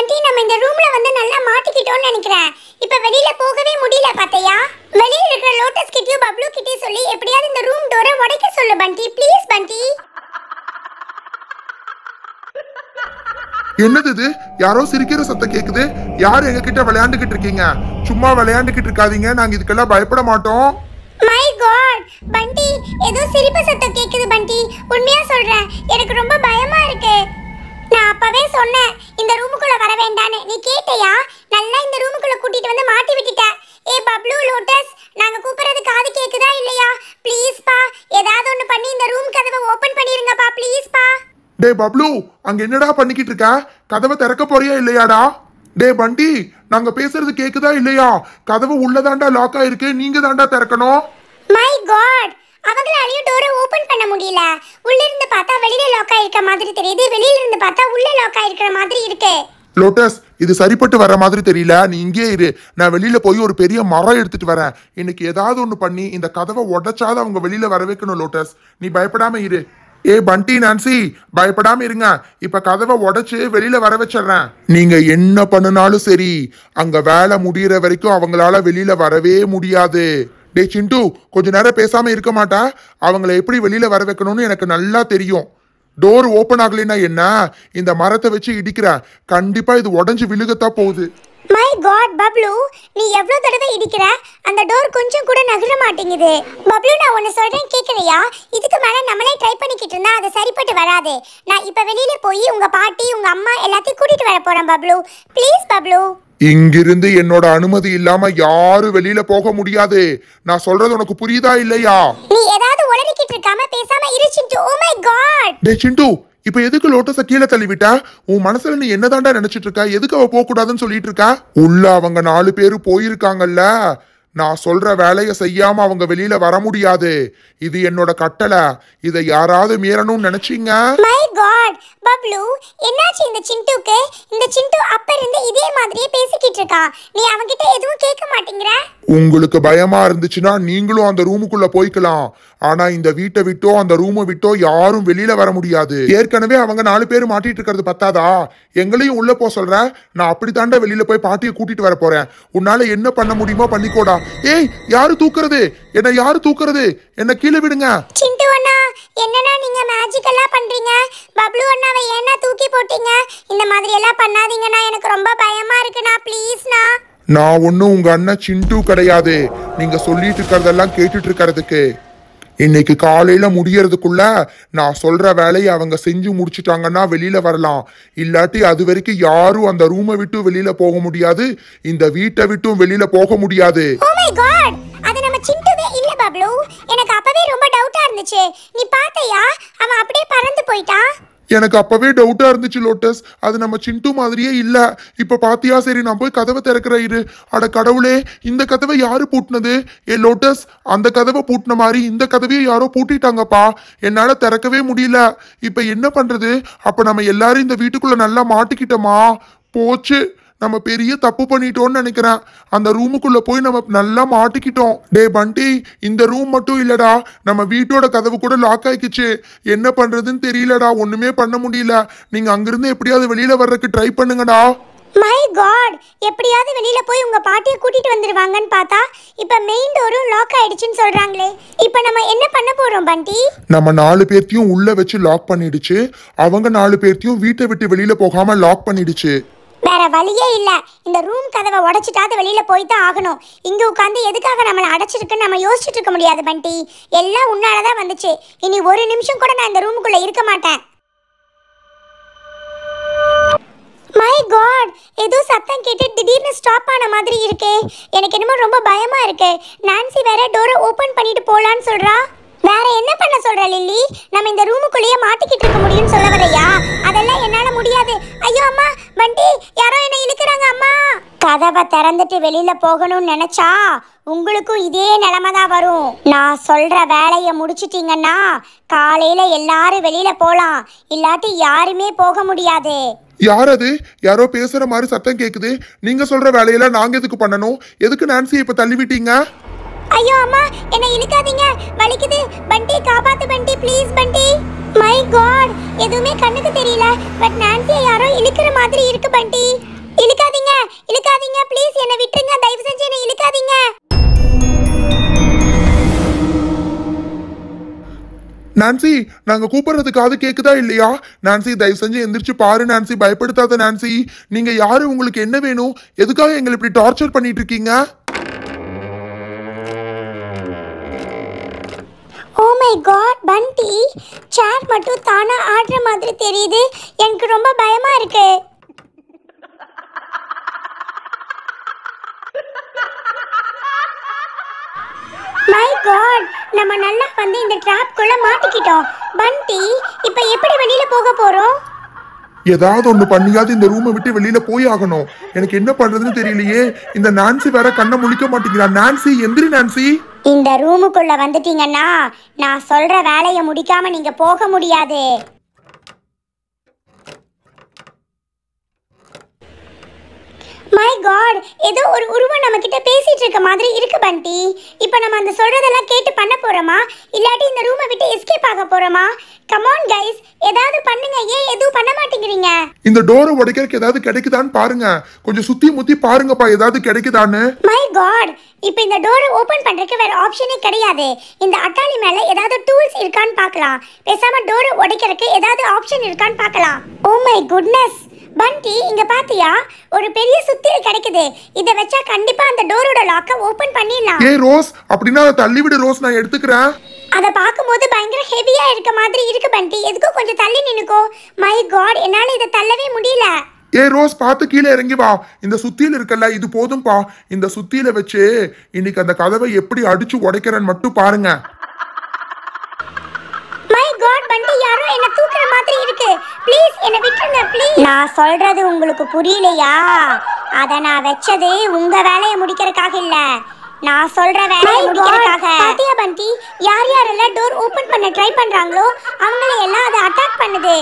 வண்டி நம்ம இந்த ரூம்ல வந்து நல்லா மாட்டிக்கிட்டோம்னு நினைக்கிறேன் இப்ப வெளியில போகவே முடியல பாத்தையா வெளியில இருக்கிற லோட்டஸ் கிட்டயும் பப்ளு கிட்டயும் சொல்லி எப்படியாவது இந்த ரூம் டோரை உடைக்க சொல்லு பண்டி ப்ளீஸ் பண்டி என்னது இது யாரோ சிரிக்கிற சத்தம் கேக்குது யார் எங்க கிட்ட விளையாண்டுகிட்டு இருக்கீங்க சும்மா விளையாண்டுகிட்டு இருக்காதீங்க நாங்க இதுக்கெல்லாம் பயப்பட மாட்டோம் மை காட் பண்டி ஏதோ சிரிப்பு சத்தம் கேக்குது பண்டி உண்மையா சொல்றேன் எனக்கு ரொம்ப பயமா இருக்கு நான் அப்பவே சொன்னேன் இந்த ரூமுக்குள்ள வர வேண்டான்னு நீ கேட்டியா நல்லா இந்த ரூமுக்குள்ள கூட்டிட்டு வந்து மாட்டி விட்டுட்ட ஏ பப்ளு லோட்டஸ் நாங்க கூப்பிடுறது காது கேக்குதா இல்லையா ப்ளீஸ் பா ஏதாவது ஒன்னு பண்ணி இந்த ரூம் கதவை ஓபன் பண்ணிருங்கப்பா ப்ளீஸ் பா டேய் பப்ளு அங்க என்னடா பண்ணிக்கிட்டு இருக்க கதவை திறக்க போறியா இல்லையாடா டேய் பண்டி நாங்க பேசுறது கேக்குதா இல்லையா கதவு உள்ளதாண்டா லாக் ஆயிருக்கு நீங்க தாண்டா திறக்கணும் மை காட் அவங்களாலையும் டோரை ஓப்பன் பண்ண முடியல உள்ள இருந்து பார்த்தா வெளியில லாக் ஆயிருக்க மாதிரி தெரியுது வெளியில இருந்து பார்த்தா உள்ள லாக் ஆயிருக்கிற மாதிரி இருக்கு லோட்டஸ் இது சரிப்பட்டு வர மாதிரி தெரியல நீ இங்கே இரு நான் வெளியில போய் ஒரு பெரிய மரம் எடுத்துட்டு வரேன் இன்னைக்கு ஏதாவது ஒன்று பண்ணி இந்த கதவை உடைச்சாத அவங்க வெளியில வர வைக்கணும் லோட்டஸ் நீ பயப்படாம இரு ஏ பண்டி நான்சி பயப்படாம இருங்க இப்ப கதவை உடைச்சு வெளியில வர வச்சிடுறேன் நீங்க என்ன பண்ணினாலும் சரி அங்க வேலை முடியற வரைக்கும் அவங்களால வெளியில வரவே முடியாது டே சிண்டு கொஞ்ச நேரம் பேசாமல் இருக்க மாட்டா அவங்கள எப்படி வெளியில் வர வைக்கணும்னு எனக்கு நல்லா தெரியும் டோர் ஓபன் ஆகலைன்னா என்ன இந்த மரத்தை வச்சு இடிக்கிற கண்டிப்பா இது உடஞ்சு விழுகத்தான் போகுது மை காட் பப்ளு நீ எவ்வளோ தடவை இடிக்கிற அந்த டோர் கொஞ்சம் கூட நகர மாட்டேங்குது பப்ளு நான் ஒன்று சொல்றேன் கேட்குறியா இதுக்கு மேல நம்மளே ட்ரை பண்ணிக்கிட்டு இருந்தா அது சரிப்பட்டு வராது நான் இப்போ வெளியில் போய் உங்கள் பாட்டி உங்கள் அம்மா எல்லாத்தையும் கூட்டிகிட்டு வர போகிறேன் பப்ளு ப்ளீஸ் பப்ளு இங்கிருந்து என்னோட அனுமதி இல்லாம யாரும் வெளியில போக முடியாது நான் சொல்றது உனக்கு புரியுதா இல்லையா நீ ஏதாவது உளறிக்கிட்டு இருக்காம பேசாம இரு ஓ மை காட் டேய் இப்ப எதுக்கு லோட்டஸ கீழே தள்ளிவிட்டா உன் மனசுல நீ என்னதான்டா நினைச்சிட்டு இருக்க எதுக்கு அவ போக கூடாதுன்னு சொல்லிட்டு இருக்க உள்ள அவங்க நாலு பேரு போயிருக்காங்கல்ல நான் சொல்ற வேலையை செய்யாம அவங்க வெளியில வர முடியாது இது என்னோட கட்டளை இதை யாராவது மீறணும்னு நினைச்சீங்க மை காட் பப்ளு என்னாச்சு இந்த சிண்டுக்கு இந்த சிண்டு அப்ப இருந்து இதே மாதிரியே பேசிக்கிட்டு இருக்கா நீ அவன்கிட்ட எதுவும் கேட்க மாட்டேங்கிற உங்களுக்கு பயமா இருந்துச்சுன்னா நீங்களும் அந்த ரூமுக்குள்ள போய்க்கலாம் ஆனா இந்த வீட்டை விட்டோ அந்த ரூமை விட்டோ யாரும் வெளியில வர முடியாது ஏற்கனவே அவங்க நாலு பேர் மாட்டிட்டு இருக்கிறது பத்தாதா எங்களையும் உள்ள போக சொல்ற நான் அப்படி வெளியில போய் பாட்டியை கூட்டிட்டு வர போறேன் உன்னால என்ன பண்ண முடியுமோ பண்ணிக்கோடா ஏய் யாரு தூக்குறது என்ன யாரு தூக்குறது என்ன கீழே விடுங்க சிண்டு அண்ணா என்னன்னா நீங்க மேஜிக் எல்லாம் பண்றீங்க பப்ளு போட்டீங்க இந்த மாதிரி எல்லாம் பண்ணாதீங்கண்ணா எனக்கு ரொம்ப பயமா இருக்குண்ணா ப்ளீஸ்ண்ணா நான் ஒன்றும் உங்க அண்ணன் சிண்டு கிடையாது நீங்க சொல்லிட்டு இருக்கிறதெல்லாம் கேட்டுட்டு இருக்கிறதுக்கு இன்னைக்கு காலையில் முடியறதுக்குள்ள நான் சொல்ற வேலையை அவங்க செஞ்சு முடிச்சிட்டாங்கன்னா வெளியில வரலாம் இல்லாட்டி அது வரைக்கும் யாரும் அந்த ரூமை விட்டு வெளியில போக முடியாது இந்த வீட்டை விட்டும் வெளியில போக முடியாது oh அது நம்ம சிண்டுவே இல்ல பப்ளு எனக்கு அப்பவே ரொம்ப டவுட்டா இருந்துச்சு நீ பாத்தையா அவன் அப்படியே பறந்து போயிட்டான் எனக்கு அப்பவே டவுட்டா இருந்துச்சு லோட்டஸ் அது நம்ம சிண்டு மாதிரியே இல்ல இப்ப பாத்தியா சரி நான் போய் கதவை திறக்கிற இரு அட கடவுளே இந்த கதவை யாரு பூட்டினது ஏ லோட்டஸ் அந்த கதவை பூட்டின மாதிரி இந்த கதவையும் யாரோ பூட்டிட்டாங்கப்பா என்னால திறக்கவே முடியல இப்ப என்ன பண்றது அப்ப நம்ம எல்லாரும் இந்த வீட்டுக்குள்ள நல்லா மாட்டிக்கிட்டோமா போச்சு நம்ம பெரிய தப்பு பண்ணிட்டோம்னு நினைக்கிறேன் அந்த ரூமுக்குள்ள போய் நம்ம நல்லா மாட்டிக்கிட்டோம் டே பண்டி இந்த ரூம் மட்டும் இல்லடா நம்ம வீட்டோட கதவு கூட லாக் ஆயிக்குச்சு என்ன பண்றதுன்னு தெரியலடா ஒண்ணுமே பண்ண முடியல நீங்க அங்கிருந்து எப்படியாவது வெளியில வர்றதுக்கு ட்ரை பண்ணுங்கடா மை காட் எப்படியாவது வெளியில போய் உங்க பாட்டியை கூட்டிட்டு வந்துருவாங்கன்னு பார்த்தா இப்ப மெயின் டோரும் லாக் ஆயிடுச்சுன்னு சொல்றாங்களே இப்ப நம்ம என்ன பண்ண போறோம் பண்டி நம்ம நாலு பேர்த்தையும் உள்ள வச்சு லாக் பண்ணிடுச்சு அவங்க நாலு பேர்த்தையும் வீட்டை விட்டு வெளியில போகாம லாக் பண்ணிடுச்சு வேற வழியே இல்லை இந்த ரூம் கதவை உடைச்சிட்டாவது வெளியில் போய் தான் ஆகணும் இங்கே உட்காந்து எதுக்காக நம்மளை அடைச்சிருக்குன்னு நம்ம யோசிச்சுட்டு இருக்க முடியாது பண்டி எல்லாம் உன்னால தான் வந்துச்சு இனி ஒரு நிமிஷம் கூட நான் இந்த ரூமுக்குள்ளே இருக்க மாட்டேன் மை காட் ஏதோ சத்தம் கேட்டு திடீர்னு ஸ்டாப் ஆன மாதிரி இருக்கே எனக்கு என்னமோ ரொம்ப பயமாக இருக்கு நான்சி வேற டோரை ஓப்பன் பண்ணிட்டு போகலான்னு சொல்றா வேற என்ன பண்ண சொல்ற லில்லி நம்ம இந்த ரூமுக்குள்ளேயே மாட்டிக்கிட்டு இருக்க முடியும்னு சொல்ல வரையா அதெல்லாம் என்னால முடியாது ஐயோ அம்மா வண்டி யாரோ என்ன இழுக்கிறாங்க அம்மா கதவை திறந்துட்டு வெளியில போகணும்னு நினைச்சா உங்களுக்கும் இதே நிலைமை தான் வரும் நான் சொல்ற வேலையை முடிச்சிட்டீங்கன்னா காலையில எல்லாரும் வெளியில போலாம் இல்லாட்டி யாருமே போக முடியாது யாரது யாரோ பேசுற மாதிரி சத்தம் கேக்குது நீங்க சொல்ற வேலையெல்லாம் நாங்க எதுக்கு பண்ணணும் எதுக்கு நான்சி இப்ப தள்ளி விட்டீங்க ஐயோ அம்மா என்னை இழுக்காதீங்க வலிக்குது பண்டி காப்பாத்து பண்டி ப்ளீஸ் பண்டி மை காட் எதுவுமே கண்ணுக்கு தெரியல பட் நான்சியை யாரோ இழுக்கிற மாதிரி இருக்கு பண்டி இழுக்காதீங்க இழுக்காதீங்க ப்ளீஸ் என்னை விட்டுருங்க தயவு செஞ்சு என்னை இழுக்காதீங்க நான்சி நாங்க கூப்பிடுறது காது கேக்குதா இல்லையா நான்சி தயவு செஞ்சு எந்திரிச்சு பாரு நான்சி பயப்படுத்தாத நான்சி நீங்க யாரு உங்களுக்கு என்ன வேணும் எதுக்காக எங்களை இப்படி டார்ச்சர் பண்ணிட்டு இருக்கீங்க மை காட் பண்டி சேர் மட்டும் தானா ஆடுற மாதிரி தெரியுது எனக்கு ரொம்ப பயமாக இருக்கு மை காட் நம்ம நல்லா வந்து இந்த குள்ள மாட்டிக்கிட்டோம் பண்டி இப்போ எப்படி வெளியில போக போறோம் ஏதாவது ஒன்று பண்ணியாவது இந்த ரூமை விட்டு வெளியில போய் ஆகணும் எனக்கு என்ன பண்றதுன்னு தெரியலையே இந்த நான்சி வேற கண்ணை முழிக்க மாட்டேங்கிறான் நான்சி எந்திரி நான்சி இந்த ரூமுக்குள்ள வந்துட்டீங்கன்னா நான் சொல்ற வேலையை முடிக்காம நீங்க போக முடியாது காட் ஏதோ ஒரு உருவம் நம்ம கிட்ட பேசிட்டு இருக்க மாதிரி இருக்கு பண்டி இப்போ நம்ம அந்த சொல்றதெல்லாம் கேட்டு பண்ண போறோமா இல்லாட்டி இந்த ரூமை விட்டு எஸ்கேப் ஆக போறோமா கமான் கைஸ் ஏதாவது பண்ணுங்க ஏன் எதுவும் பண்ண மாட்டேங்கிறீங்க இந்த டோரை உடைக்கிறதுக்கு ஏதாவது கிடைக்குதான்னு பாருங்க கொஞ்சம் சுத்தி முத்தி பாருங்கப்பா ஏதாவது கிடைக்குதான்னு மை காட் இப்போ இந்த டோரை ஓபன் பண்றதுக்கு வேற ஆப்ஷனே கிடையாது இந்த அட்டாளி மேல ஏதாவது டூல்ஸ் இருக்கான்னு பார்க்கலாம் பேசாம டோரை உடைக்கிறதுக்கு ஏதாவது ஆப்ஷன் இருக்கான்னு பார்க்கலாம் ஓ மை குட்னஸ் பண்டி இங்க பாத்தியா ஒரு பெரிய சுத்தியல் கிடைக்குது இத வச்சா கண்டிப்பா அந்த டோரோட லாக்க ஓபன் பண்ணிடலாம் ஏய் ரோஸ் அப்படினா அத தள்ளி விடு ரோஸ் நான் எடுத்துக்கறேன் அத பாக்கும்போது பயங்கர ஹெவியா இருக்க மாதிரி இருக்கு பண்டி எதுக்கு கொஞ்சம் தள்ளி நின்னுக்கோ மை காட் என்னால இத தள்ளவே முடியல ஏ ரோஸ் பார்த்து கீழே இறங்கி வா இந்த சுத்தியில் இருக்கல்ல இது போதும்பா இந்த சுத்தியில வச்சு இன்னைக்கு அந்த கதவை எப்படி அடிச்சு உடைக்கிறேன்னு மட்டும் பாருங்க மை காட் பண்டி யாரோ என்ன மாதிரி இருக்கு ப்ளீஸ் என்ன விட்டுருங்க ப்ளீஸ் நான் சொல்றது உங்களுக்கு புரியலையா அத நான் வெச்சது உங்க வேலையை முடிக்கிறதுக்காக இல்ல நான் சொல்ற வேலையை முடிக்கிறதுக்காக பாத்தியா பந்தி யார் யாரெல்லாம் டோர் ஓபன் பண்ண ட்ரை பண்றாங்களோ அவங்கள எல்லாம் அதை அட்டாக் பண்ணுது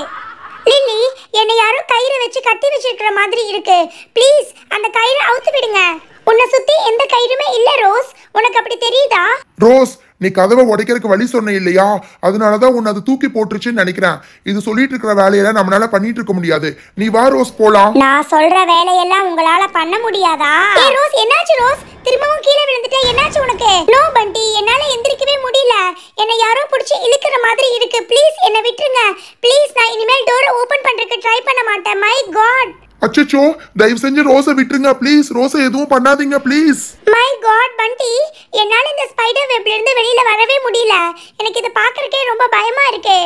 லில்லி என்னை யாரோ கயிறு வச்சு கட்டி வச்சிருக்கிற மாதிரி இருக்கு ப்ளீஸ் அந்த கயிறு அவுத்து விடுங்க உன்னை சுத்தி எந்த கயிறுமே இல்ல ரோஸ் உனக்கு அப்படி தெரியுதா ரோஸ் நீ கதவை உடைக்கிறதுக்கு வழி சொன்ன இல்லையா அதனாலதான் உன்னை அது தூக்கி போட்டுருச்சுன்னு நினைக்கிறேன் இது சொல்லிட்டு இருக்கிற வேலையெல்லாம் நம்மளால பண்ணிட்டு இருக்க முடியாது நீ வா ரோஸ் போலாம் நான் சொல்ற வேலையெல்லாம் உங்களால பண்ண முடியாதா ரோஸ் என்னாச்சு ரோஸ் திரும்பவும் கீழே விழுந்துட்டே என்னாச்சு உனக்கு நோ பண்டி என்னால எந்திரிக்கவே முடியல என்னை யாரோ பிடிச்சி இழுக்கிற மாதிரி இருக்கு ப்ளீஸ் என்னை விட்டுருங்க ப்ளீஸ் நான் இனிமேல் டோரை ஓபன் பண்றதுக்கு ட்ரை பண்ண மாட்டேன் மை காட் அச்சச்சோ தயவு செஞ்சு ரோஸை விட்டுருங்க ப்ளீஸ் ரோஸை எதுவும் பண்ணாதீங்க ப்ளீஸ் மை காட் பண்டி என்னால இந்த ஸ்பைடர் வெப்ல இருந்து வெளியில வரவே முடியல எனக்கு இதை பாக்குறக்கே ரொம்ப பயமா இருக்கு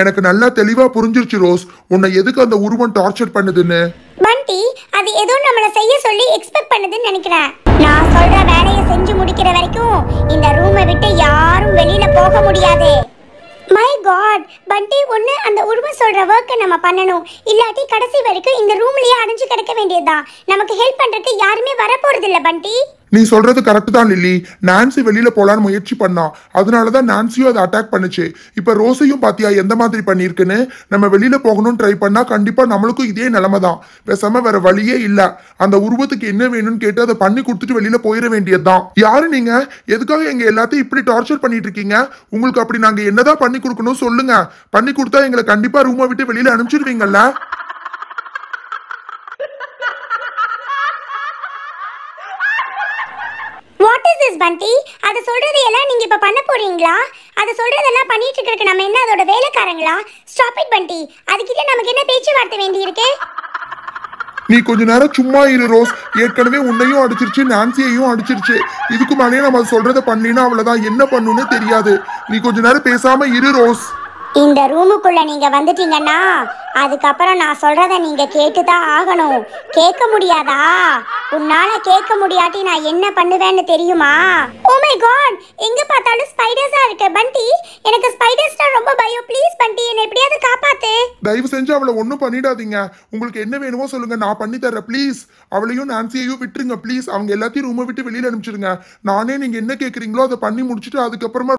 எனக்கு நல்லா தெளிவா புரிஞ்சிருச்சு ரோஸ் உன்னை எதுக்கு அந்த உருவம் டார்ச்சர் பண்ணுதுன்னு பண்டி அது ஏதோ நம்மள செய்ய சொல்லி எக்ஸ்பெக்ட் பண்ணுதுன்னு நினைக்கிறேன் நான் சொல்ற வேலையை செஞ்சு முடிக்கிற வரைக்கும் இந்த ரூமை விட்டு யாரும் வெளியில போக முடியாது பட் பண்டி ஒன்று அந்த உருவம் சொல்கிற ஒர்க்கை நம்ம பண்ணணும் இல்லாட்டி கடைசி வரைக்கும் இந்த ரூம்லேயே அடைஞ்சு கிடக்க வேண்டியதுதான் நமக்கு ஹெல்ப் பண்ணுறதுக்கு யாருமே இல்லை பண்டி நீ சொல்றது கரெக்ட் தான் லில்லி நான்சி வெளியில போலான்னு முயற்சி பண்ணா அதனாலதான் நான்சியும் அதை அட்டாக் பண்ணுச்சு இப்ப ரோசையும் பாத்தியா எந்த மாதிரி பண்ணிருக்குன்னு நம்ம வெளியில போகணும்னு ட்ரை பண்ணா கண்டிப்பா நம்மளுக்கும் இதே நிலைமை தான் பேசாம வேற வழியே இல்ல அந்த உருவத்துக்கு என்ன வேணும்னு கேட்டு அதை பண்ணி கொடுத்துட்டு வெளியில போயிட வேண்டியதுதான் யாரு நீங்க எதுக்காக எங்க எல்லாத்தையும் இப்படி டார்ச்சர் பண்ணிட்டு இருக்கீங்க உங்களுக்கு அப்படி நாங்க என்னதான் பண்ணி கொடுக்கணும் சொல்லுங்க பண்ணி கொடுத்தா எங்களை கண்டிப்பா ரூமை விட்டு வெளியில அனுப்பிச்சிருவீங்கல்ல பண்டி அதை எல்லாம் நீங்க இப்ப பண்ண போறீங்களா அதை சொல்றதெல்லாம் பண்ணிட்டு இருக்கிறதுக்கு நம்ம என்ன அதோட வேலைக்காரங்களா ஸ்டாப் இட் பண்டி அதுக்கிட்ட நமக்கு என்ன பேச்சுவார்த்தை வேண்டி இருக்கு நீ கொஞ்ச நேரம் சும்மா இரு ரோஸ் ஏற்கனவே உன்னையும் அடிச்சிருச்சு நான்சியையும் அடிச்சிருச்சு இதுக்கு மேலேயே நம்ம சொல்றதை பண்ணினா அவ்வளவுதான் என்ன பண்ணுன்னு தெரியாது நீ கொஞ்ச நேரம் பேசாம இரு ரோஸ் இந்த ரூமுக்குள்ள நீங்க வந்துட்டீங்கன்னா அதுக்கப்புறம் நான் சொல்றத நீங்க கேட்டுதான் தான் ஆகணும் கேட்க முடியாதா உன்னால கேட்க முடியாட்டி நான் என்ன பண்ணுவேன்னு தெரியுமா ஓ மை காட் எங்க பார்த்தாலும் ஸ்பைடர்ஸா இருக்க பண்டி எனக்கு ஸ்பைடர்ஸ்னா ரொம்ப பயம் ப்ளீஸ் பண்டி என்ன எப்படியாவது காப்பாத்து தயவு செஞ்சு அவளை ஒன்றும் பண்ணிடாதீங்க உங்களுக்கு என்ன வேணுமோ சொல்லுங்க நான் பண்ணி தரேன் ப்ளீஸ் அவளையும் நான்சியையும் விட்டுருங்க ப்ளீஸ் அவங்க எல்லாத்தையும் ரூமை விட்டு வெளியில அனுப்பிச்சிடுங்க நானே நீங்க என்ன கேட்குறீங்களோ அதை பண்ணி முடிச்சுட்டு அதுக்கப்புறமா